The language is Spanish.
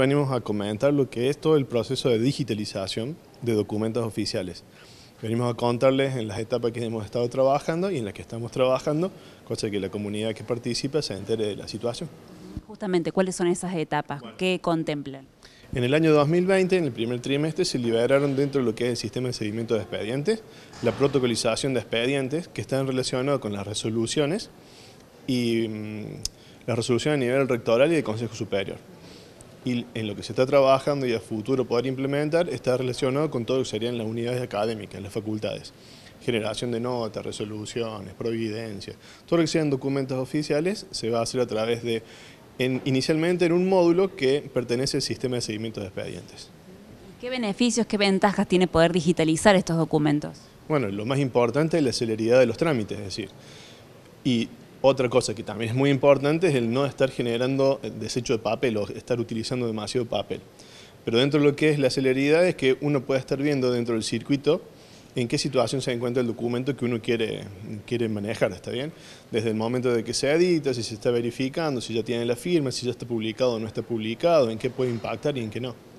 venimos a comentar lo que es todo el proceso de digitalización de documentos oficiales. Venimos a contarles en las etapas que hemos estado trabajando y en las que estamos trabajando, cosa que la comunidad que participa se entere de la situación. Justamente, ¿cuáles son esas etapas? ¿Qué contemplan? En el año 2020, en el primer trimestre, se liberaron dentro de lo que es el sistema de seguimiento de expedientes, la protocolización de expedientes que están relacionados con las resoluciones y mm, la resolución a nivel rectoral y del Consejo Superior y en lo que se está trabajando y a futuro poder implementar está relacionado con todo lo que serían las unidades académicas, las facultades. Generación de notas, resoluciones, providencias, todo lo que sean documentos oficiales se va a hacer a través de, inicialmente en un módulo que pertenece al sistema de seguimiento de expedientes. ¿Qué beneficios, qué ventajas tiene poder digitalizar estos documentos? Bueno, lo más importante es la celeridad de los trámites, es decir, y otra cosa que también es muy importante es el no estar generando desecho de papel o estar utilizando demasiado papel. Pero dentro de lo que es la celeridad es que uno puede estar viendo dentro del circuito en qué situación se encuentra el documento que uno quiere, quiere manejar, ¿está bien? Desde el momento de que se edita, si se está verificando, si ya tiene la firma, si ya está publicado o no está publicado, en qué puede impactar y en qué no.